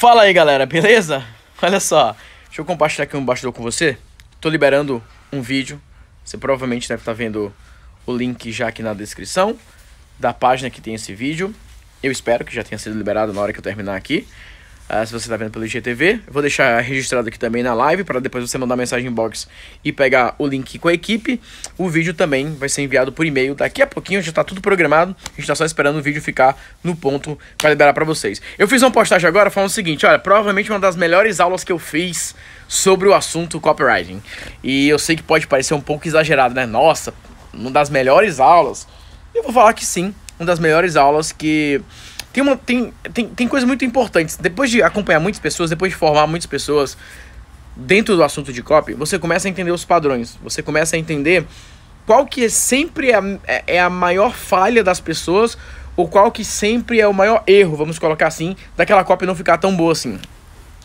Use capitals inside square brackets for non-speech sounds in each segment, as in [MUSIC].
Fala aí galera, beleza? Olha só, deixa eu compartilhar aqui um bastidor com você. Tô liberando um vídeo, você provavelmente deve estar tá vendo o link já aqui na descrição da página que tem esse vídeo. Eu espero que já tenha sido liberado na hora que eu terminar aqui. Uh, se você está vendo pelo IGTV. Eu vou deixar registrado aqui também na live para depois você mandar mensagem inbox e pegar o link com a equipe. O vídeo também vai ser enviado por e-mail daqui a pouquinho, já está tudo programado. A gente está só esperando o vídeo ficar no ponto para liberar para vocês. Eu fiz uma postagem agora falando o seguinte, olha, provavelmente uma das melhores aulas que eu fiz sobre o assunto copywriting. E eu sei que pode parecer um pouco exagerado, né? Nossa, uma das melhores aulas. Eu vou falar que sim, uma das melhores aulas que tem, uma, tem, tem, tem coisas muito importantes. Depois de acompanhar muitas pessoas, depois de formar muitas pessoas dentro do assunto de copy, você começa a entender os padrões. Você começa a entender qual que é sempre a, é, é a maior falha das pessoas ou qual que sempre é o maior erro, vamos colocar assim, daquela copy não ficar tão boa assim.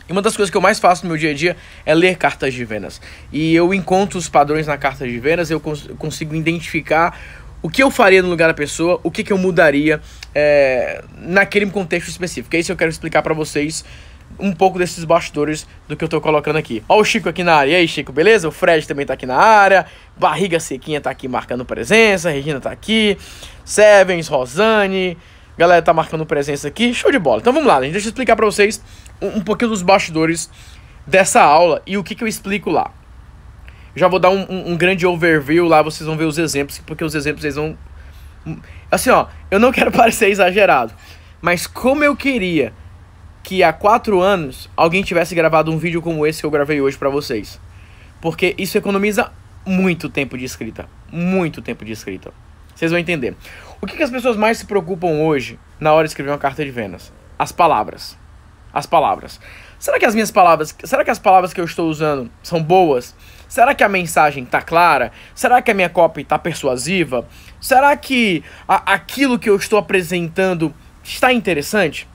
E uma das coisas que eu mais faço no meu dia a dia é ler cartas de vendas. E eu encontro os padrões na carta de vendas, eu cons consigo identificar o que eu faria no lugar da pessoa, o que, que eu mudaria é, naquele contexto específico. É isso que eu quero explicar para vocês um pouco desses bastidores do que eu tô colocando aqui. Ó o Chico aqui na área. E aí, Chico, beleza? O Fred também tá aqui na área. Barriga Sequinha tá aqui marcando presença. Regina tá aqui. Sevens, Rosane. Galera tá marcando presença aqui. Show de bola. Então vamos lá, gente. Deixa eu explicar pra vocês um, um pouquinho dos bastidores dessa aula e o que, que eu explico lá. Já vou dar um, um, um grande overview lá, vocês vão ver os exemplos, porque os exemplos eles vão. Assim, ó, eu não [LAUGHS] quero parecer exagerado, mas como eu queria que há quatro anos alguém tivesse gravado um vídeo como esse que eu gravei hoje para vocês. Porque isso economiza muito tempo de escrita. Muito tempo de escrita. Vocês vão entender. O que, que as pessoas mais se preocupam hoje na hora de escrever uma carta de vendas? As palavras. As palavras. Será que as minhas palavras. Será que as palavras que eu estou usando são boas? Será que a mensagem está clara? Será que a minha copy está persuasiva? Será que a, aquilo que eu estou apresentando está interessante?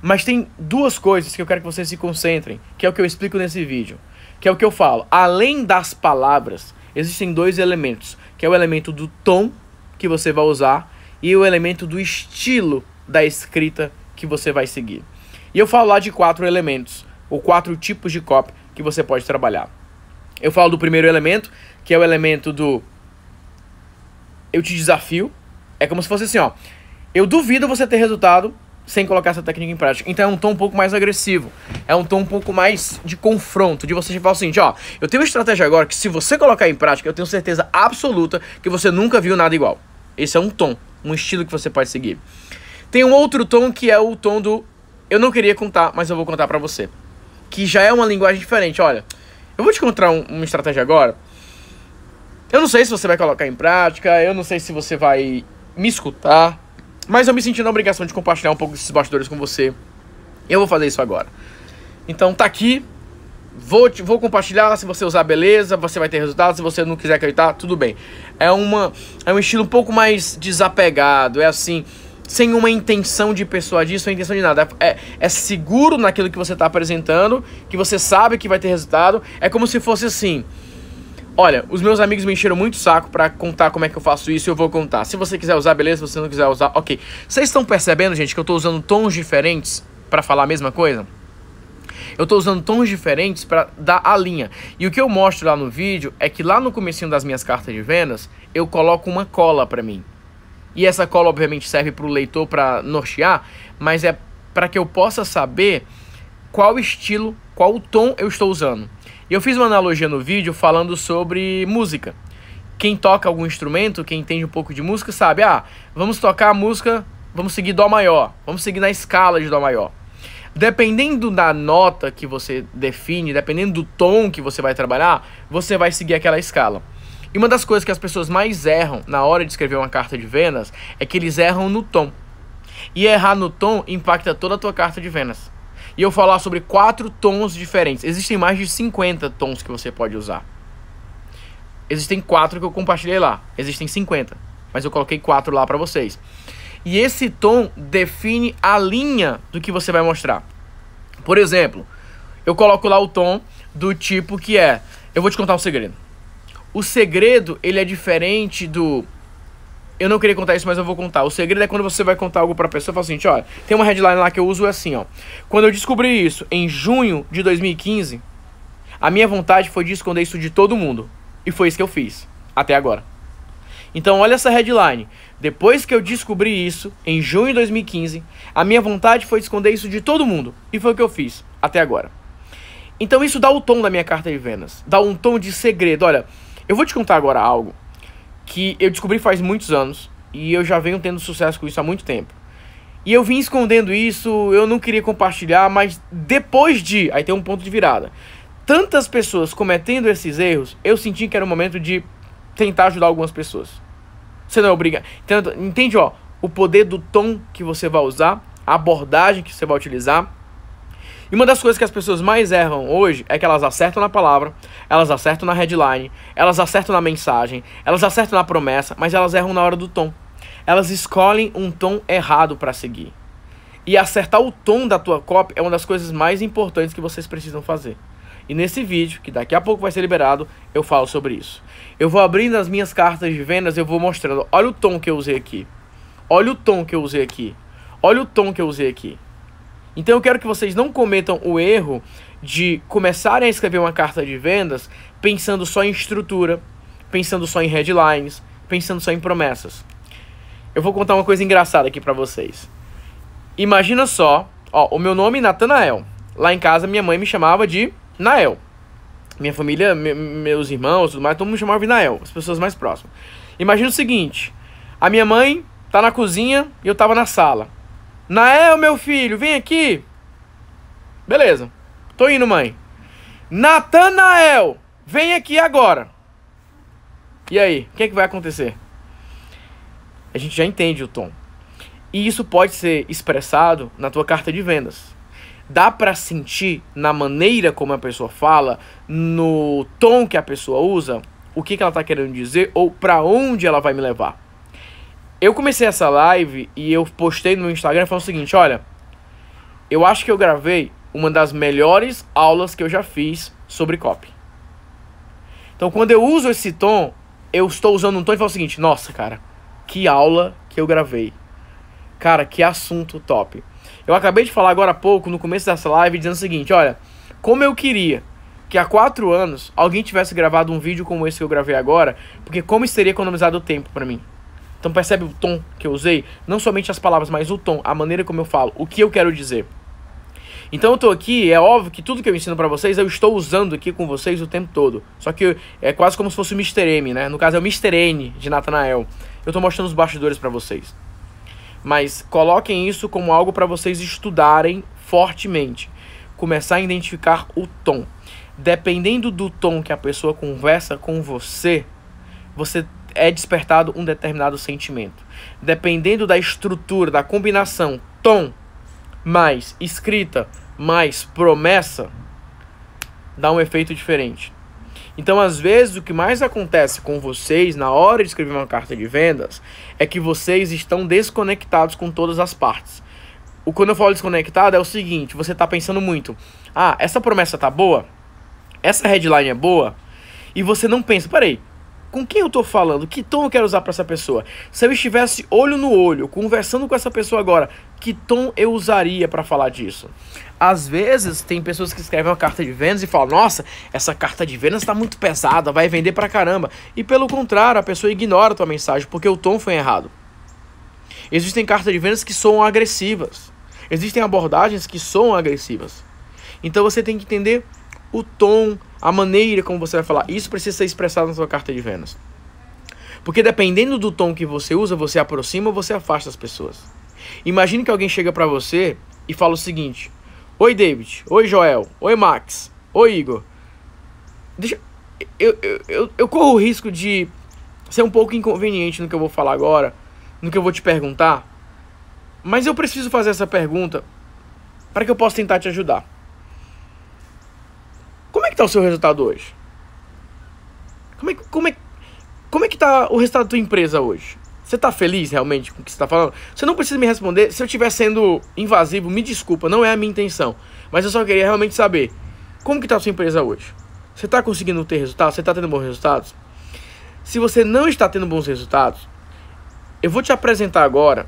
Mas tem duas coisas que eu quero que vocês se concentrem, que é o que eu explico nesse vídeo, que é o que eu falo. Além das palavras, existem dois elementos, que é o elemento do tom que você vai usar e o elemento do estilo da escrita que você vai seguir. E eu falo lá de quatro elementos, ou quatro tipos de copy que você pode trabalhar. Eu falo do primeiro elemento, que é o elemento do eu te desafio. É como se fosse assim, ó. Eu duvido você ter resultado sem colocar essa técnica em prática. Então é um tom um pouco mais agressivo. É um tom um pouco mais de confronto, de você falar o seguinte, ó, eu tenho uma estratégia agora que se você colocar em prática, eu tenho certeza absoluta que você nunca viu nada igual. Esse é um tom, um estilo que você pode seguir. Tem um outro tom que é o tom do eu não queria contar, mas eu vou contar para você, que já é uma linguagem diferente, olha. Eu vou te encontrar um, uma estratégia agora. Eu não sei se você vai colocar em prática, eu não sei se você vai me escutar, mas eu me senti na obrigação de compartilhar um pouco desses bastidores com você. Eu vou fazer isso agora. Então tá aqui. Vou, te, vou compartilhar, se você usar, beleza, você vai ter resultado, se você não quiser acreditar, tudo bem. É, uma, é um estilo um pouco mais desapegado, é assim, sem uma intenção de persuadir, sem intenção de nada. É, é seguro naquilo que você está apresentando, que você sabe que vai ter resultado. É como se fosse assim. Olha, os meus amigos me encheram muito saco para contar como é que eu faço isso, eu vou contar. Se você quiser usar, beleza. Se você não quiser usar, ok. Vocês estão percebendo, gente, que eu estou usando tons diferentes para falar a mesma coisa? Eu estou usando tons diferentes para dar a linha. E o que eu mostro lá no vídeo é que lá no comecinho das minhas cartas de vendas, eu coloco uma cola para mim. E essa cola, obviamente, serve para o leitor para nortear, mas é para que eu possa saber qual estilo, qual tom eu estou usando. E eu fiz uma analogia no vídeo falando sobre música. Quem toca algum instrumento, quem entende um pouco de música, sabe, ah, vamos tocar a música, vamos seguir Dó maior, vamos seguir na escala de Dó maior. Dependendo da nota que você define, dependendo do tom que você vai trabalhar, você vai seguir aquela escala. E uma das coisas que as pessoas mais erram na hora de escrever uma carta de vendas é que eles erram no tom. E errar no tom impacta toda a tua carta de vendas. E eu falar sobre quatro tons diferentes. Existem mais de 50 tons que você pode usar. Existem quatro que eu compartilhei lá. Existem 50, mas eu coloquei quatro lá para vocês. E esse tom define a linha do que você vai mostrar. Por exemplo, eu coloco lá o tom do tipo que é: eu vou te contar um segredo. O segredo, ele é diferente do eu não queria contar isso, mas eu vou contar. O segredo é quando você vai contar algo pra pessoa e fala assim, ó, tem uma headline lá que eu uso é assim, ó. Quando eu descobri isso em junho de 2015, a minha vontade foi de esconder isso de todo mundo. E foi isso que eu fiz, até agora. Então olha essa headline. Depois que eu descobri isso, em junho de 2015, a minha vontade foi de esconder isso de todo mundo. E foi o que eu fiz, até agora. Então isso dá o tom da minha carta de vendas. Dá um tom de segredo. Olha, eu vou te contar agora algo que eu descobri faz muitos anos e eu já venho tendo sucesso com isso há muito tempo. E eu vim escondendo isso, eu não queria compartilhar, mas depois de, aí tem um ponto de virada. Tantas pessoas cometendo esses erros, eu senti que era o momento de tentar ajudar algumas pessoas. Você não é obrigado. Entende, ó, o poder do tom que você vai usar, a abordagem que você vai utilizar e uma das coisas que as pessoas mais erram hoje é que elas acertam na palavra, elas acertam na headline, elas acertam na mensagem, elas acertam na promessa, mas elas erram na hora do tom. Elas escolhem um tom errado para seguir. E acertar o tom da tua copy é uma das coisas mais importantes que vocês precisam fazer. E nesse vídeo, que daqui a pouco vai ser liberado, eu falo sobre isso. Eu vou abrindo as minhas cartas de vendas, eu vou mostrando. Olha o tom que eu usei aqui. Olha o tom que eu usei aqui. Olha o tom que eu usei aqui. Então eu quero que vocês não cometam o erro de começarem a escrever uma carta de vendas pensando só em estrutura, pensando só em headlines, pensando só em promessas. Eu vou contar uma coisa engraçada aqui para vocês. Imagina só, ó, o meu nome é Natanael. Lá em casa minha mãe me chamava de Nael. Minha família, me, meus irmãos, tudo mais, todo mundo me chamava de Nael, as pessoas mais próximas. Imagina o seguinte: a minha mãe tá na cozinha e eu tava na sala. Nael, meu filho, vem aqui. Beleza. Tô indo, mãe. Natanael, vem aqui agora. E aí, o que, é que vai acontecer? A gente já entende o tom. E isso pode ser expressado na tua carta de vendas. Dá para sentir na maneira como a pessoa fala, no tom que a pessoa usa, o que, que ela tá querendo dizer ou para onde ela vai me levar. Eu comecei essa live e eu postei no meu Instagram falando o seguinte, olha, eu acho que eu gravei uma das melhores aulas que eu já fiz sobre copy. Então, quando eu uso esse tom, eu estou usando um tom e falo o seguinte: nossa, cara, que aula que eu gravei. Cara, que assunto top. Eu acabei de falar agora há pouco, no começo dessa live, dizendo o seguinte: olha, como eu queria que há quatro anos alguém tivesse gravado um vídeo como esse que eu gravei agora, porque como isso teria economizado tempo para mim. Então percebe o tom que eu usei? Não somente as palavras, mas o tom, a maneira como eu falo, o que eu quero dizer. Então eu tô aqui, é óbvio que tudo que eu ensino para vocês, eu estou usando aqui com vocês o tempo todo. Só que é quase como se fosse o Mr. M, né? No caso é o Mr. N de Nathanael. Eu tô mostrando os bastidores para vocês. Mas coloquem isso como algo para vocês estudarem fortemente. Começar a identificar o tom. Dependendo do tom que a pessoa conversa com você, você é despertado um determinado sentimento. Dependendo da estrutura, da combinação tom mais escrita mais promessa, dá um efeito diferente. Então, às vezes, o que mais acontece com vocês na hora de escrever uma carta de vendas é que vocês estão desconectados com todas as partes. O quando eu falo desconectado é o seguinte: você está pensando muito, ah, essa promessa tá boa, essa headline é boa, e você não pensa, peraí, com quem eu tô falando? Que tom eu quero usar para essa pessoa? Se eu estivesse olho no olho, conversando com essa pessoa agora, que tom eu usaria para falar disso? Às vezes tem pessoas que escrevem uma carta de vendas e falam: "Nossa, essa carta de vendas está muito pesada, vai vender pra caramba". E pelo contrário, a pessoa ignora a tua mensagem porque o tom foi errado. Existem cartas de vendas que soam agressivas. Existem abordagens que soam agressivas. Então você tem que entender o tom, a maneira como você vai falar. Isso precisa ser expressado na sua carta de vênus, Porque dependendo do tom que você usa, você aproxima ou você afasta as pessoas. Imagine que alguém chega para você e fala o seguinte: Oi, David. Oi, Joel. Oi, Max. Oi, Igor. Deixa... Eu, eu, eu, eu corro o risco de ser um pouco inconveniente no que eu vou falar agora, no que eu vou te perguntar, mas eu preciso fazer essa pergunta para que eu possa tentar te ajudar é que tá o seu resultado hoje? Como é, como é, como é que tá o resultado da tua empresa hoje? Você está feliz realmente com o que você está falando? Você não precisa me responder. Se eu estiver sendo invasivo, me desculpa, não é a minha intenção. Mas eu só queria realmente saber como que está a sua empresa hoje. Você está conseguindo ter resultados? Você está tendo bons resultados? Se você não está tendo bons resultados, eu vou te apresentar agora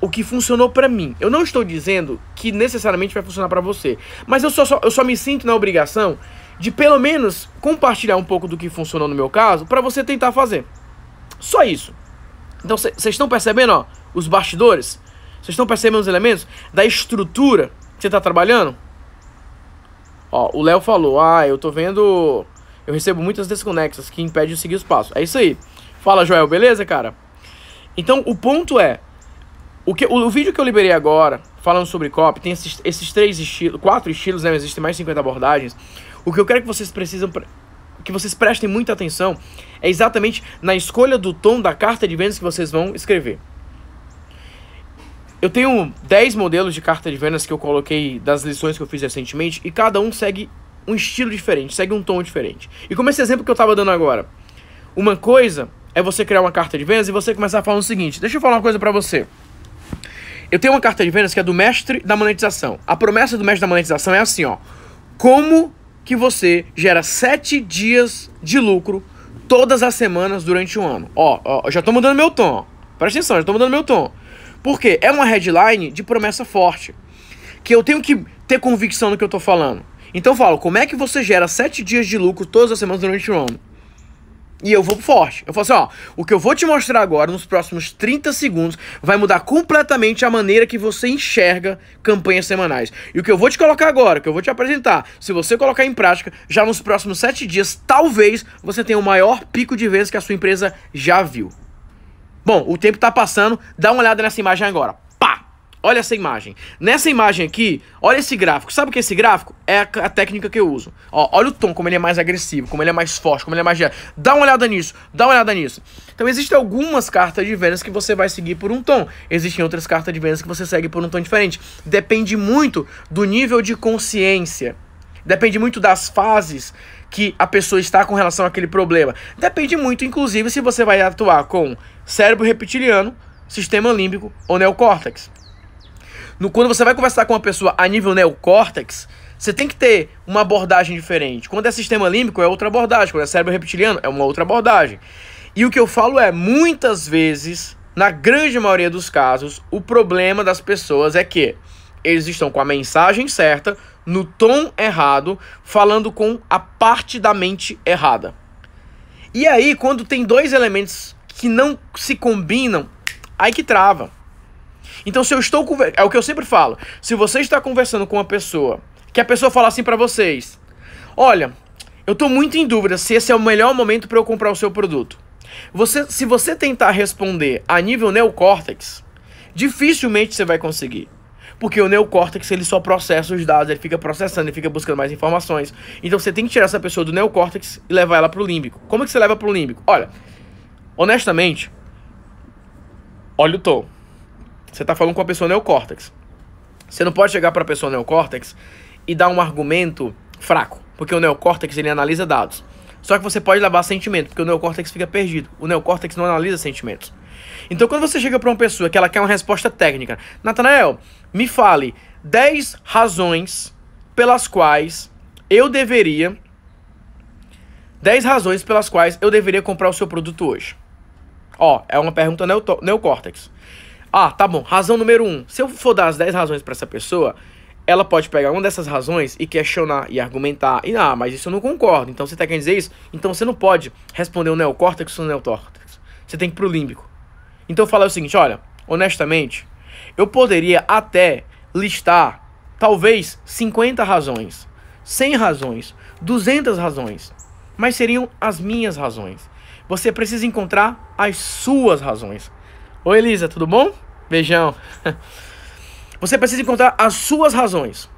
o que funcionou para mim. Eu não estou dizendo que necessariamente vai funcionar para você, mas eu só, eu só me sinto na obrigação de pelo menos compartilhar um pouco do que funcionou no meu caso para você tentar fazer. Só isso. Então vocês estão percebendo, ó, os bastidores? Vocês estão percebendo os elementos da estrutura que você está trabalhando? Ó, o Léo falou, ah, eu tô vendo, eu recebo muitas desconexas que impedem de seguir os passos. É isso aí. Fala, Joel, beleza, cara? Então o ponto é, o, que, o, o, vídeo que eu liberei agora, falando sobre copy, tem esses, esses três estilos, quatro estilos, né? Existem mais de 50 abordagens. O que eu quero que vocês precisam que vocês prestem muita atenção é exatamente na escolha do tom da carta de vendas que vocês vão escrever. Eu tenho 10 modelos de carta de vendas que eu coloquei das lições que eu fiz recentemente e cada um segue um estilo diferente, segue um tom diferente. E como esse exemplo que eu estava dando agora, uma coisa é você criar uma carta de vendas e você começar a falar o seguinte: deixa eu falar uma coisa para você. Eu tenho uma carta de vendas que é do mestre da monetização. A promessa do mestre da monetização é assim, ó: como que você gera 7 dias de lucro todas as semanas durante um ano. Ó, ó já tô mudando meu tom. Ó. Presta atenção, já tô mudando meu tom. Porque é uma headline de promessa forte. Que eu tenho que ter convicção no que eu tô falando. Então eu falo, como é que você gera 7 dias de lucro todas as semanas durante um ano? E eu vou forte. Eu falo assim, ó, o que eu vou te mostrar agora, nos próximos 30 segundos, vai mudar completamente a maneira que você enxerga campanhas semanais. E o que eu vou te colocar agora, que eu vou te apresentar, se você colocar em prática, já nos próximos 7 dias, talvez você tenha o maior pico de vendas que a sua empresa já viu. Bom, o tempo tá passando, dá uma olhada nessa imagem agora. Olha essa imagem. Nessa imagem aqui, olha esse gráfico. Sabe o que é esse gráfico? É a, a técnica que eu uso. Ó, olha o tom, como ele é mais agressivo, como ele é mais forte, como ele é mais... Dá uma olhada nisso, dá uma olhada nisso. Então, existem algumas cartas de Vênus que você vai seguir por um tom. Existem outras cartas de Vênus que você segue por um tom diferente. Depende muito do nível de consciência. Depende muito das fases que a pessoa está com relação àquele problema. Depende muito, inclusive, se você vai atuar com cérebro reptiliano, sistema límbico ou neocórtex. No, quando você vai conversar com uma pessoa a nível neocórtex, você tem que ter uma abordagem diferente. Quando é sistema límbico, é outra abordagem. Quando é cérebro reptiliano, é uma outra abordagem. E o que eu falo é, muitas vezes, na grande maioria dos casos, o problema das pessoas é que eles estão com a mensagem certa, no tom errado, falando com a parte da mente errada. E aí, quando tem dois elementos que não se combinam, aí que trava. Então, se eu estou é o que eu sempre falo. Se você está conversando com uma pessoa, que a pessoa fala assim para vocês: "Olha, eu estou muito em dúvida se esse é o melhor momento para eu comprar o seu produto". Você, se você tentar responder a nível neocórtex, dificilmente você vai conseguir. Porque o neocórtex ele só processa os dados, ele fica processando, ele fica buscando mais informações. Então você tem que tirar essa pessoa do neocórtex e levar ela pro límbico. Como é que você leva pro límbico? Olha, honestamente, olha o tom. Você está falando com a pessoa neocórtex. Você não pode chegar para a pessoa neocórtex e dar um argumento fraco, porque o neocórtex ele analisa dados. Só que você pode levar sentimento, porque o neocórtex fica perdido. O neocórtex não analisa sentimentos. Então, quando você chega para uma pessoa que ela quer uma resposta técnica, Natanael, me fale 10 razões pelas quais eu deveria 10 razões pelas quais eu deveria comprar o seu produto hoje. Ó, é uma pergunta neocórtex. Ah, tá bom. Razão número um. Se eu for dar as 10 razões para essa pessoa, ela pode pegar uma dessas razões e questionar e argumentar. E, ah, mas isso eu não concordo. Então você tá querendo dizer isso? Então você não pode responder o neocórtex ou o neotórtex. Você tem que ir pro límbico. Então falar o seguinte, olha, honestamente, eu poderia até listar talvez 50 razões, 100 razões, 200 razões, mas seriam as minhas razões. Você precisa encontrar as suas razões. Oi, Elisa, tudo bom? Beijão. [LAUGHS] Você precisa encontrar as suas razões.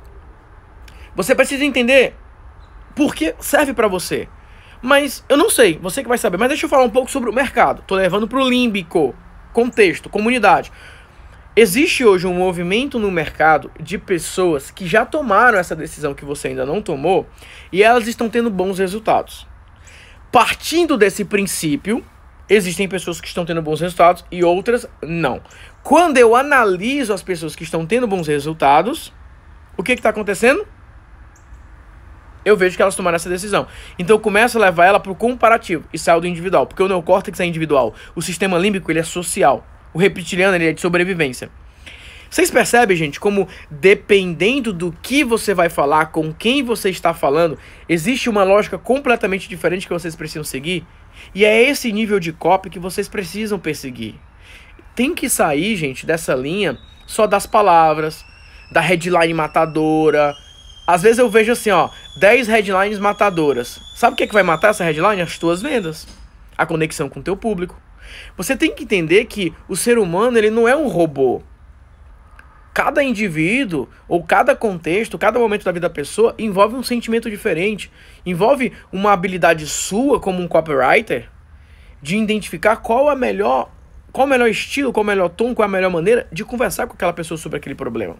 Você precisa entender por que serve para você. Mas eu não sei, você que vai saber. Mas deixa eu falar um pouco sobre o mercado. Tô levando para o límbico, contexto, comunidade. Existe hoje um movimento no mercado de pessoas que já tomaram essa decisão que você ainda não tomou e elas estão tendo bons resultados. Partindo desse princípio, existem pessoas que estão tendo bons resultados e outras não. Quando eu analiso as pessoas que estão tendo bons resultados, o que está acontecendo? Eu vejo que elas tomaram essa decisão. Então eu começo a levar ela para o comparativo e saio do individual, porque o neocórtex é individual. O sistema límbico ele é social. O reptiliano ele é de sobrevivência. Vocês percebem, gente, como dependendo do que você vai falar, com quem você está falando, existe uma lógica completamente diferente que vocês precisam seguir? E é esse nível de copy que vocês precisam perseguir. Tem que sair, gente, dessa linha só das palavras, da headline matadora. Às vezes eu vejo assim, ó, 10 headlines matadoras. Sabe o que, é que vai matar essa headline? As tuas vendas, a conexão com o teu público. Você tem que entender que o ser humano, ele não é um robô cada indivíduo ou cada contexto, cada momento da vida da pessoa envolve um sentimento diferente, envolve uma habilidade sua como um copywriter de identificar qual a melhor, qual o melhor estilo, qual o melhor tom, qual é a melhor maneira de conversar com aquela pessoa sobre aquele problema.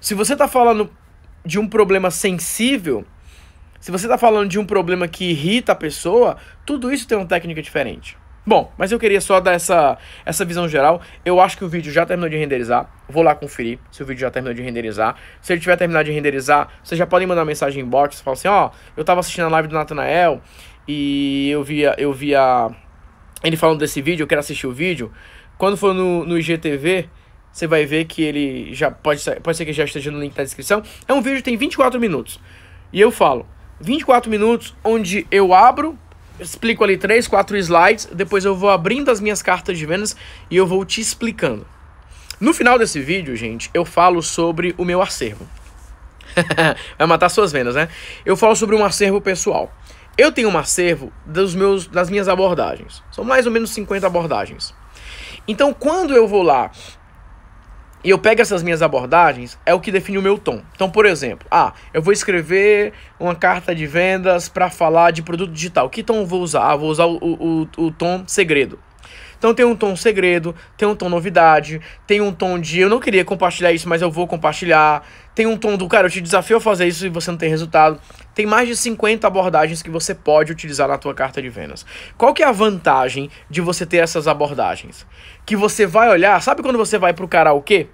Se você está falando de um problema sensível, se você está falando de um problema que irrita a pessoa, tudo isso tem uma técnica diferente. Bom, mas eu queria só dar essa, essa visão geral. Eu acho que o vídeo já terminou de renderizar. Vou lá conferir se o vídeo já terminou de renderizar. Se ele tiver terminado de renderizar, vocês já podem mandar mensagem em box. Falar assim, ó, oh, eu tava assistindo a live do Natanael e eu via, eu via ele falando desse vídeo, eu quero assistir o vídeo. Quando for no, no IGTV, você vai ver que ele já pode ser, pode ser que já esteja no link da descrição. É um vídeo que tem 24 minutos. E eu falo, 24 minutos onde eu abro explico ali três, quatro slides, depois eu vou abrindo as minhas cartas de vendas e eu vou te explicando. No final desse vídeo, gente, eu falo sobre o meu acervo. [LAUGHS] Vai matar suas vendas, né? Eu falo sobre um acervo pessoal. Eu tenho um acervo dos meus, das minhas abordagens. São mais ou menos 50 abordagens. Então, quando eu vou lá e eu pego essas minhas abordagens, é o que define o meu tom. Então, por exemplo, ah, eu vou escrever uma carta de vendas para falar de produto digital. Que tom eu vou usar? Ah, vou usar o, o, o tom segredo. Então tem um tom segredo, tem um tom novidade, tem um tom de eu não queria compartilhar isso, mas eu vou compartilhar. Tem um tom do cara, eu te desafio a fazer isso e você não tem resultado. Tem mais de 50 abordagens que você pode utilizar na tua carta de vendas. Qual que é a vantagem de você ter essas abordagens? Que você vai olhar, sabe quando você vai pro karaokê?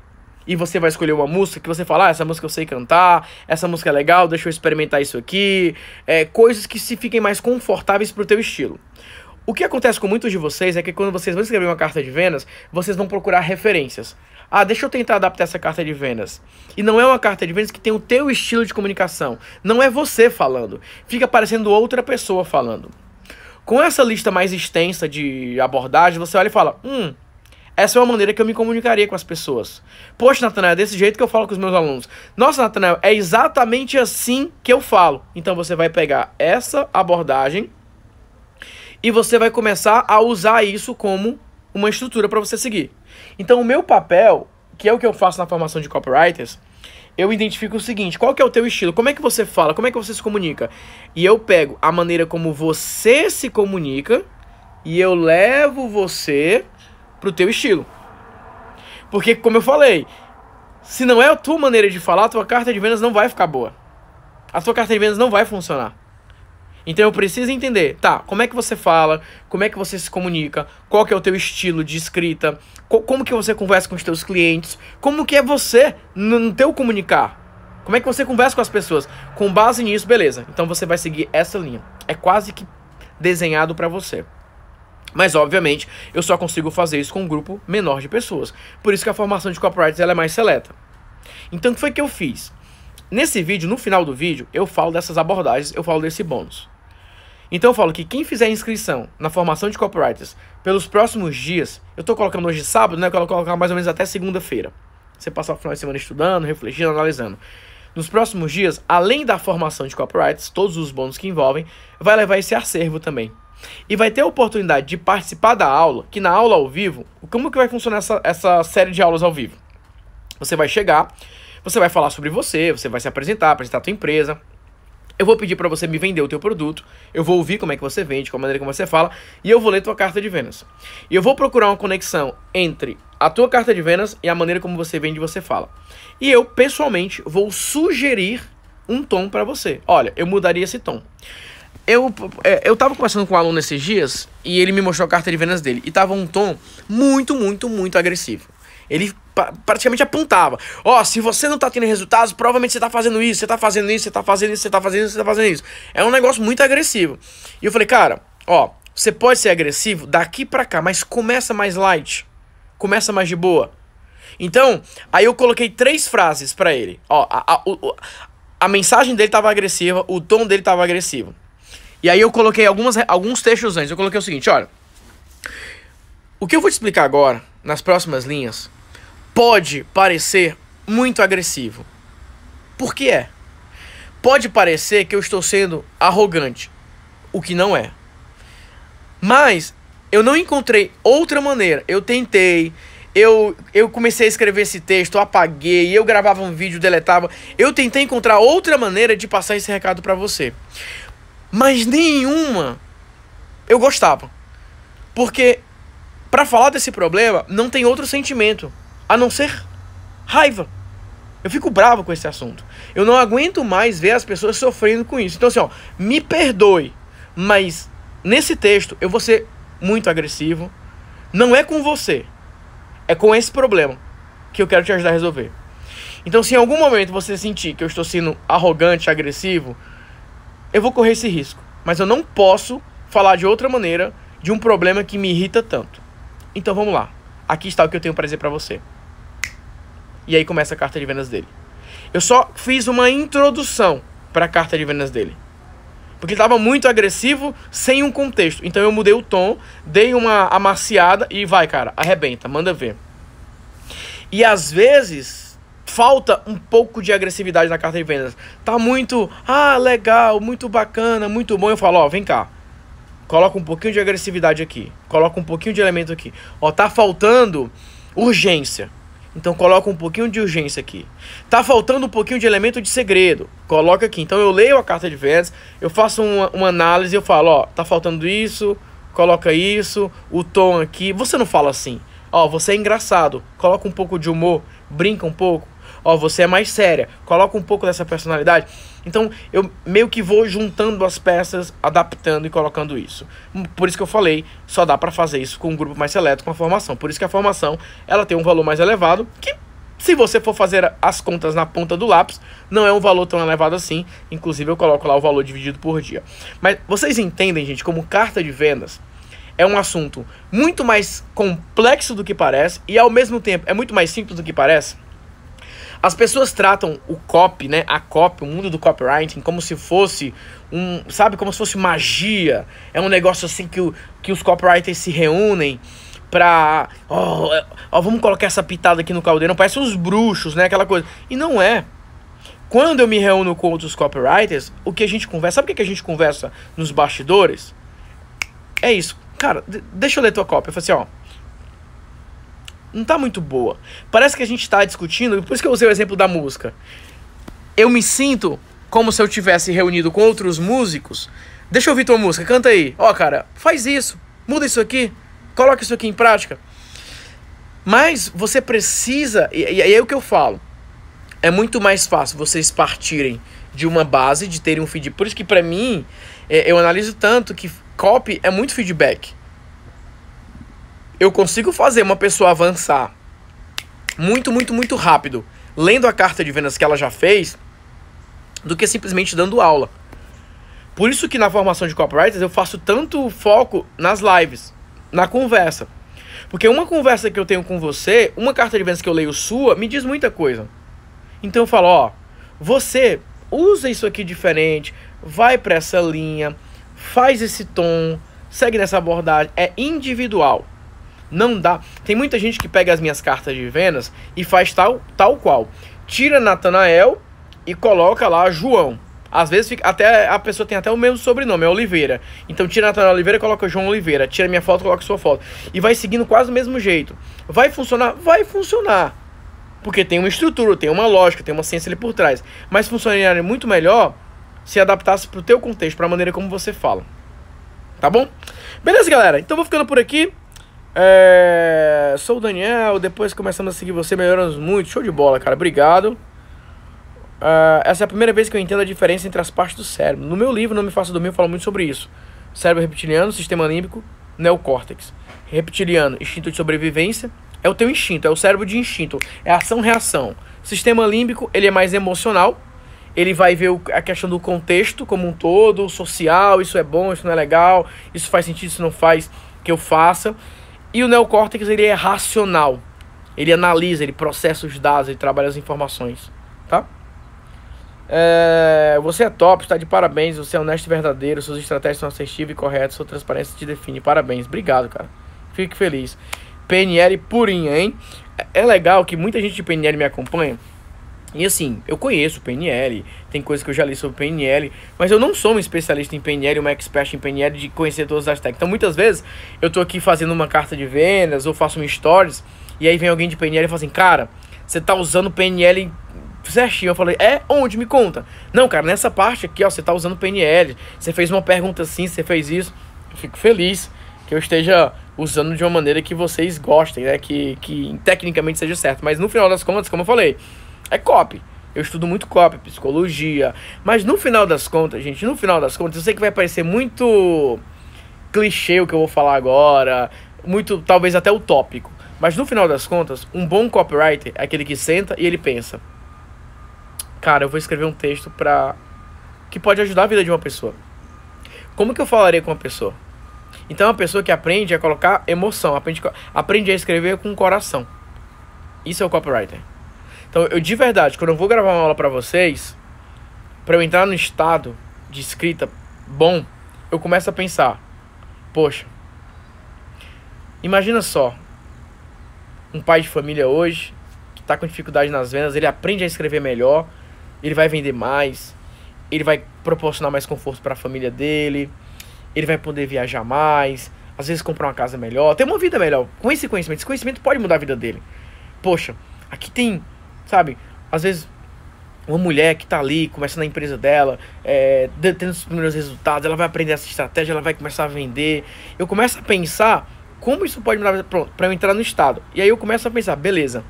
e você vai escolher uma música que você fala, ah, essa música eu sei cantar, essa música é legal, deixa eu experimentar isso aqui, é, coisas que se fiquem mais confortáveis pro teu estilo. O que acontece com muitos de vocês é que quando vocês vão escrever uma carta de vendas, vocês vão procurar referências. Ah, deixa eu tentar adaptar essa carta de vendas. E não é uma carta de vendas que tem o teu estilo de comunicação. Não é você falando. Fica parecendo outra pessoa falando. Com essa lista mais extensa de abordagem, você olha e fala: "Hum, essa é uma maneira que eu me comunicaria com as pessoas. Poxa, Natanael, é desse jeito que eu falo com os meus alunos. Nossa, Natanael, é exatamente assim que eu falo. Então você vai pegar essa abordagem e você vai começar a usar isso como uma estrutura para você seguir. Então, o meu papel, que é o que eu faço na formação de copywriters, eu identifico o seguinte: qual que é o teu estilo? Como é que você fala? Como é que você se comunica? E eu pego a maneira como você se comunica e eu levo você pro teu estilo. Porque como eu falei, se não é a tua maneira de falar, a tua carta de vendas não vai ficar boa. A tua carta de vendas não vai funcionar. Então eu preciso entender, tá, como é que você fala, como é que você se comunica, qual que é o teu estilo de escrita, co como que você conversa com os teus clientes, como que é você no, no teu comunicar. Como é que você conversa com as pessoas? Com base nisso, beleza. Então você vai seguir essa linha. É quase que desenhado para você. Mas, obviamente, eu só consigo fazer isso com um grupo menor de pessoas. Por isso que a formação de copywriters ela é mais seleta. Então, o que foi que eu fiz? Nesse vídeo, no final do vídeo, eu falo dessas abordagens, eu falo desse bônus. Então eu falo que quem fizer inscrição na formação de copywriters pelos próximos dias, eu estou colocando hoje sábado, né? Eu quero colocar mais ou menos até segunda-feira. Você passar o final de semana estudando, refletindo, analisando. Nos próximos dias, além da formação de copywriters, todos os bônus que envolvem, vai levar esse acervo também. E vai ter a oportunidade de participar da aula, que na aula ao vivo, como que vai funcionar essa, essa série de aulas ao vivo? Você vai chegar, você vai falar sobre você, você vai se apresentar, apresentar a tua empresa, eu vou pedir para você me vender o teu produto, eu vou ouvir como é que você vende, a maneira como você fala, e eu vou ler tua carta de vendas. E eu vou procurar uma conexão entre a tua carta de vendas e a maneira como você vende e você fala. E eu pessoalmente vou sugerir um tom para você. Olha, eu mudaria esse tom. Eu, é, eu tava conversando com um aluno esses dias e ele me mostrou a carta de vendas dele. E tava um tom muito, muito, muito agressivo. Ele praticamente apontava. Ó, oh, se você não tá tendo resultados, provavelmente você tá fazendo isso, você tá fazendo isso, você tá fazendo isso, você tá fazendo isso, você tá fazendo isso. É um negócio muito agressivo. E eu falei, cara, ó, você pode ser agressivo daqui para cá, mas começa mais light. Começa mais de boa. Então, aí eu coloquei três frases para ele. Ó, a, a, a, mensagem dele tava agressiva, o tom dele tava agressivo. E aí eu coloquei algumas, alguns textos antes. Eu coloquei o seguinte, olha. O que eu vou te explicar agora nas próximas linhas pode parecer muito agressivo. Por que é? Pode parecer que eu estou sendo arrogante, o que não é. Mas eu não encontrei outra maneira. Eu tentei, eu, eu comecei a escrever esse texto, eu apaguei, eu gravava um vídeo, deletava. Eu tentei encontrar outra maneira de passar esse recado para você. Mas nenhuma eu gostava. Porque para falar desse problema, não tem outro sentimento a não ser raiva. Eu fico bravo com esse assunto. Eu não aguento mais ver as pessoas sofrendo com isso. Então, assim, ó, me perdoe, mas nesse texto eu vou ser muito agressivo. Não é com você, é com esse problema que eu quero te ajudar a resolver. Então, se em algum momento você sentir que eu estou sendo arrogante, agressivo, eu vou correr esse risco. Mas eu não posso falar de outra maneira de um problema que me irrita tanto. Então vamos lá. Aqui está o que eu tenho para dizer para você. E aí começa a carta de vendas dele. Eu só fiz uma introdução para a carta de vendas dele. Porque ele estava muito agressivo, sem um contexto. Então eu mudei o tom, dei uma amaciada e vai, cara, arrebenta, manda ver. E às vezes falta um pouco de agressividade na carta de vendas. Tá muito, ah, legal, muito bacana, muito bom. Eu falo, ó, vem cá. Coloca um pouquinho de agressividade aqui. Coloca um pouquinho de elemento aqui. Ó, tá faltando urgência. Então coloca um pouquinho de urgência aqui. Tá faltando um pouquinho de elemento de segredo. Coloca aqui. Então eu leio a carta de Vênus, eu faço uma, uma análise, eu falo, ó, tá faltando isso, coloca isso, o tom aqui. Você não fala assim. Ó, você é engraçado, coloca um pouco de humor, brinca um pouco. Ó, você é mais séria, coloca um pouco dessa personalidade. Então eu meio que vou juntando as peças, adaptando e colocando isso. Por isso que eu falei, só dá para fazer isso com um grupo mais seleto, com a formação. Por isso que a formação ela tem um valor mais elevado, que se você for fazer as contas na ponta do lápis, não é um valor tão elevado assim. Inclusive eu coloco lá o valor dividido por dia. Mas vocês entendem, gente, como carta de vendas é um assunto muito mais complexo do que parece e ao mesmo tempo é muito mais simples do que parece? As pessoas tratam o copy, né, a copy, o mundo do copywriting, como se fosse um, sabe, como se fosse magia. É um negócio assim que, o, que os copywriters se reúnem pra, ó, oh, oh, vamos colocar essa pitada aqui no caldeirão, parece uns bruxos, né, aquela coisa. E não é. Quando eu me reúno com outros copywriters, o que a gente conversa, sabe o que a gente conversa nos bastidores? É isso. Cara, deixa eu ler tua cópia. Eu falei assim, ó, não tá muito boa. Parece que a gente tá discutindo, por isso que eu usei o exemplo da música. Eu me sinto como se eu tivesse reunido com outros músicos. Deixa eu ouvir tua música, canta aí. Ó, oh, cara, faz isso, muda isso aqui, coloca isso aqui em prática. Mas você precisa, e, e aí é o que eu falo. É muito mais fácil vocês partirem de uma base, de terem um feedback. Por isso que para mim, é, eu analiso tanto que copy é muito feedback eu consigo fazer uma pessoa avançar muito, muito, muito rápido lendo a carta de vendas que ela já fez do que simplesmente dando aula. Por isso que na formação de copywriters eu faço tanto foco nas lives, na conversa. Porque uma conversa que eu tenho com você, uma carta de vendas que eu leio sua, me diz muita coisa. Então eu falo, ó, você usa isso aqui diferente, vai para essa linha, faz esse tom, segue nessa abordagem, é individual. Não dá. Tem muita gente que pega as minhas cartas de Vênus e faz tal, tal qual. Tira Natanael e coloca lá João. Às vezes fica, até a pessoa tem até o mesmo sobrenome, é Oliveira. Então tira Natanael Oliveira, coloca João Oliveira. Tira minha foto, coloca sua foto. E vai seguindo quase do mesmo jeito. Vai funcionar? Vai funcionar. Porque tem uma estrutura, tem uma lógica, tem uma ciência ali por trás. Mas funcionaria muito melhor se adaptasse para o teu contexto, para a maneira como você fala. Tá bom? Beleza, galera? Então vou ficando por aqui. É, sou o Daniel, depois começamos a seguir você, melhoramos muito. Show de bola, cara. Obrigado. É, essa é a primeira vez que eu entendo a diferença entre as partes do cérebro. No meu livro, Não Me Faça Dormir, eu falo muito sobre isso. Cérebro reptiliano, sistema límbico, neocórtex. Reptiliano, instinto de sobrevivência. É o teu instinto, é o cérebro de instinto. É ação-reação. Sistema límbico, ele é mais emocional. Ele vai ver o, a questão do contexto como um todo, social, isso é bom, isso não é legal, isso faz sentido, isso não faz, que eu faça. E o neocórtex ele é racional. Ele analisa, ele processa os dados, ele trabalha as informações, tá? É, você é top, está de parabéns, você é honesto e verdadeiro, suas estratégias são assertivas e corretas, sua transparência te define. Parabéns, obrigado, cara. Fique feliz. PNL purinha, hein? É legal que muita gente de PNL me acompanha e assim, eu conheço PNL, tem coisas que eu já li sobre PNL, mas eu não sou um especialista em PNL, uma expert em PNL de conhecer todas as técnicas. Então muitas vezes eu tô aqui fazendo uma carta de vendas ou faço um stories e aí vem alguém de PNL e fala assim: "Cara, você tá usando PNL certinho. Eu falei, é onde? Me conta. Não, cara, nessa parte aqui, ó, você tá usando PNL. Você fez uma pergunta assim, você fez isso. Eu fico feliz que eu esteja usando de uma maneira que vocês gostem, né? Que, que tecnicamente seja certo. Mas no final das contas, como eu falei, é copy. Eu estudo muito copy, psicologia. Mas no final das contas, gente, no final das contas, eu sei que vai parecer muito clichê o que eu vou falar agora, muito, talvez até utópico. Mas no final das contas, um bom copywriter é aquele que senta e ele pensa: Cara, eu vou escrever um texto pra. que pode ajudar a vida de uma pessoa. Como que eu falarei com uma pessoa? Então, é uma pessoa que aprende a colocar emoção, aprende, aprende a escrever com o coração. Isso é o copywriter. Então, eu de verdade, quando eu vou gravar uma aula para vocês, para eu entrar no estado de escrita bom, eu começo a pensar: poxa, imagina só, um pai de família hoje que está com dificuldade nas vendas, ele aprende a escrever melhor, ele vai vender mais, ele vai proporcionar mais conforto para a família dele, ele vai poder viajar mais, às vezes comprar uma casa melhor, ter uma vida melhor com esse conhecimento. Esse conhecimento pode mudar a vida dele. Poxa, aqui tem sabe? Às vezes uma mulher que está ali, começando a empresa dela, é, tendo os primeiros resultados, ela vai aprender essa estratégia, ela vai começar a vender. Eu começo a pensar como isso pode mudar para eu entrar no estado. E aí eu começo a pensar, beleza,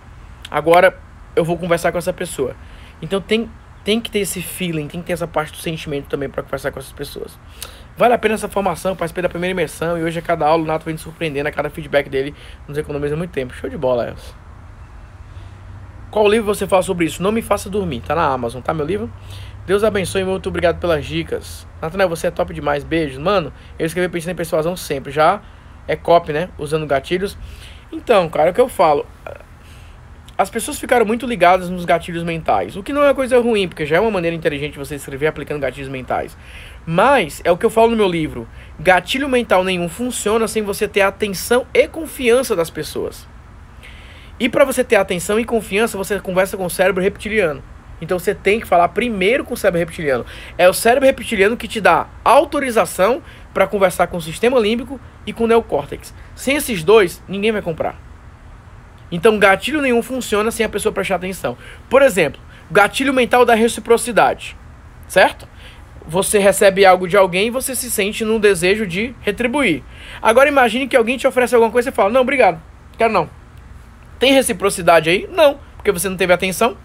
agora eu vou conversar com essa pessoa. Então tem, tem que ter esse feeling, tem que ter essa parte do sentimento também para conversar com essas pessoas. Vale a pena essa formação, participei da primeira imersão e hoje a cada aula o Nato vem te surpreendendo, a cada feedback dele nos economiza muito tempo. Show de bola, Elcio. Qual livro você fala sobre isso? Não me faça dormir. Tá na Amazon, tá meu livro? Deus abençoe, muito obrigado pelas dicas. Nathanael você é top demais. Beijos. Mano, eu escrevi pensando em persuasão sempre. Já é copy, né? Usando gatilhos. Então, cara, é o que eu falo. As pessoas ficaram muito ligadas nos gatilhos mentais. O que não é coisa ruim, porque já é uma maneira inteligente de você escrever aplicando gatilhos mentais. Mas, é o que eu falo no meu livro. Gatilho mental nenhum funciona sem você ter a atenção e confiança das pessoas. E para você ter atenção e confiança, você conversa com o cérebro reptiliano. Então você tem que falar primeiro com o cérebro reptiliano. É o cérebro reptiliano que te dá autorização para conversar com o sistema límbico e com o neocórtex. Sem esses dois, ninguém vai comprar. Então gatilho nenhum funciona sem a pessoa prestar atenção. Por exemplo, gatilho mental da reciprocidade. Certo? Você recebe algo de alguém e você se sente num desejo de retribuir. Agora imagine que alguém te oferece alguma coisa e fala: "Não, obrigado. Quero não." Tem reciprocidade aí? Não, porque você não teve atenção.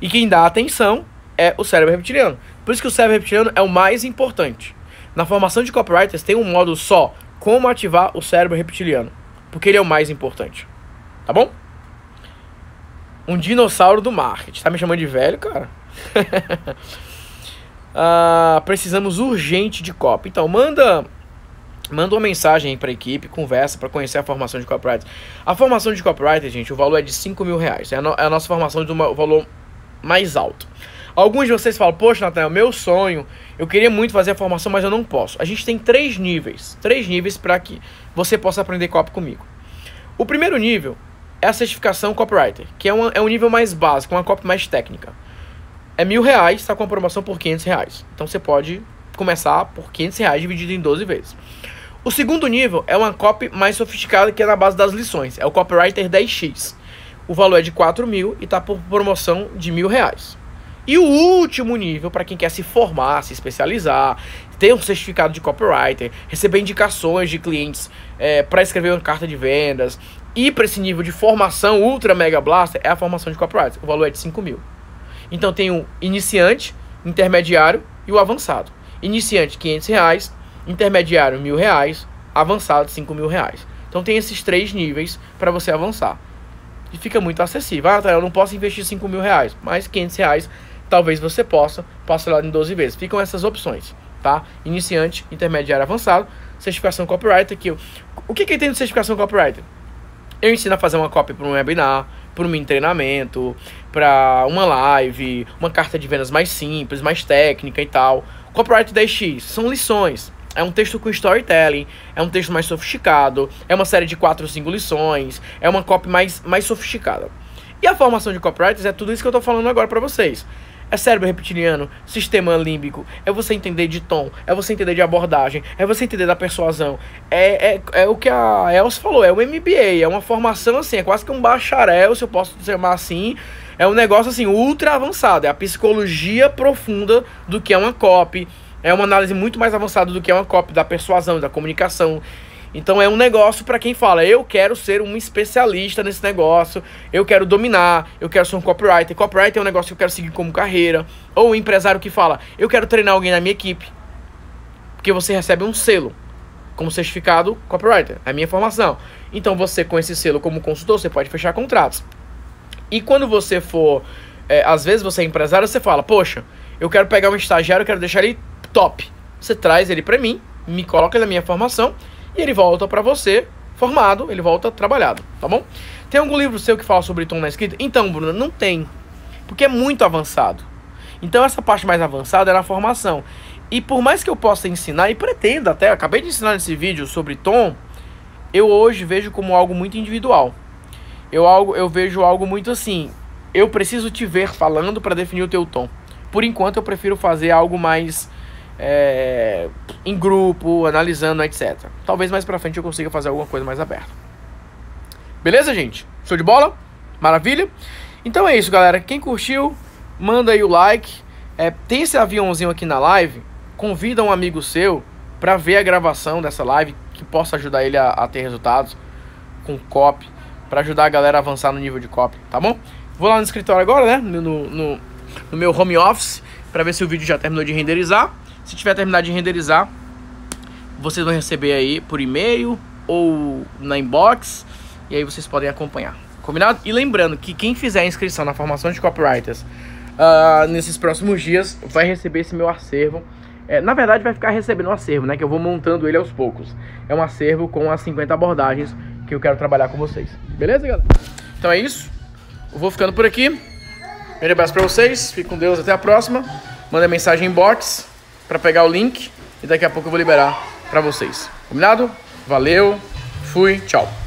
E quem dá atenção é o cérebro reptiliano. Por isso que o cérebro reptiliano é o mais importante. Na formação de copywriters tem um modo só como ativar o cérebro reptiliano, porque ele é o mais importante. Tá bom? Um dinossauro do marketing. Tá me chamando de velho, cara? [LAUGHS] ah, precisamos urgente de copy. Então manda Manda uma mensagem aí pra equipe, conversa para conhecer a formação de copywriter. A formação de copywriter, gente, o valor é de 5 mil reais. É a, no, é a nossa formação de um valor mais alto. Alguns de vocês falam, poxa, Nathaniel, é meu sonho, eu queria muito fazer a formação, mas eu não posso. A gente tem três níveis, três níveis para que você possa aprender copy comigo. O primeiro nível é a certificação copywriter, que é, um é um nível mais básico, uma copy mais técnica. É mil reais, está com a promoção por 500 reais. Então você pode começar por 500 reais dividido em 12 vezes. O segundo nível é uma copy mais sofisticada que é na base das lições, é o Copywriter 10X. O valor é de 4 mil e está por promoção de mil reais. E o último nível, para quem quer se formar, se especializar, ter um certificado de copywriter, receber indicações de clientes é, para escrever uma carta de vendas, ir para esse nível de formação ultra mega blaster, é a formação de copywriter. O valor é de 5 mil. Então tem o iniciante, intermediário e o avançado. Iniciante, 500 reais intermediário mil reais, avançado cinco mil reais. Então tem esses três níveis para você avançar. E fica muito acessível. Ah, eu não posso investir cinco mil reais, mas 500 reais talvez você possa parcelado em 12 vezes. Ficam essas opções, tá? Iniciante, intermediário avançado, certificação copyright Que O que, que tem de certificação Copyright? Eu ensino a fazer uma cópia para um webinar, para um treinamento, para uma live, uma carta de vendas mais simples, mais técnica e tal. Copyright 10x são lições. É um texto com storytelling, é um texto mais sofisticado, é uma série de quatro ou cinco lições, é uma copy mais, mais sofisticada. E a formação de copywriters é tudo isso que eu estou falando agora para vocês. É cérebro reptiliano, sistema límbico, é você entender de tom, é você entender de abordagem, é você entender da persuasão. É, é, é o que a Elsa falou, é o MBA, é uma formação assim, é quase que um bacharel, se eu posso chamar assim. É um negócio assim, ultra avançado, é a psicologia profunda do que é uma copy, é uma análise muito mais avançada do que é uma cópia da persuasão, da comunicação. Então é um negócio para quem fala, eu quero ser um especialista nesse negócio, eu quero dominar, eu quero ser um copywriter. Copywriter é um negócio que eu quero seguir como carreira. Ou um empresário que fala, eu quero treinar alguém na minha equipe. Porque você recebe um selo como certificado copywriter, é a minha formação. Então você com esse selo como consultor, você pode fechar contratos. E quando você for, é, às vezes você é empresário, você fala, poxa, eu quero pegar um estagiário, eu quero deixar ele top. Você traz ele para mim, me coloca na minha formação e ele volta para você formado, ele volta trabalhado, tá bom? Tem algum livro seu que fala sobre tom na escrita? Então, Bruna, não tem, porque é muito avançado. Então essa parte mais avançada é na formação. E por mais que eu possa ensinar e pretendo até, acabei de ensinar nesse vídeo sobre tom, eu hoje vejo como algo muito individual. Eu algo, eu vejo algo muito assim, eu preciso te ver falando para definir o teu tom. Por enquanto eu prefiro fazer algo mais é, em grupo, analisando, etc. Talvez mais pra frente eu consiga fazer alguma coisa mais aberta. Beleza, gente? Show de bola? Maravilha? Então é isso, galera. Quem curtiu, manda aí o like. É, tem esse aviãozinho aqui na live. Convida um amigo seu para ver a gravação dessa live que possa ajudar ele a, a ter resultados com copy, para ajudar a galera a avançar no nível de copy, tá bom? Vou lá no escritório agora, né? No, no, no meu home office, para ver se o vídeo já terminou de renderizar. Se tiver terminado de renderizar, vocês vão receber aí por e-mail ou na inbox. E aí vocês podem acompanhar. Combinado? E lembrando que quem fizer a inscrição na formação de copywriters uh, nesses próximos dias vai receber esse meu acervo. É, na verdade, vai ficar recebendo um acervo, né? Que eu vou montando ele aos poucos. É um acervo com as 50 abordagens que eu quero trabalhar com vocês. Beleza, galera? Então é isso. Eu vou ficando por aqui. Um abraço pra vocês. Fique com Deus. Até a próxima. Manda mensagem em box para pegar o link e daqui a pouco eu vou liberar para vocês. Combinado? Valeu, fui, tchau.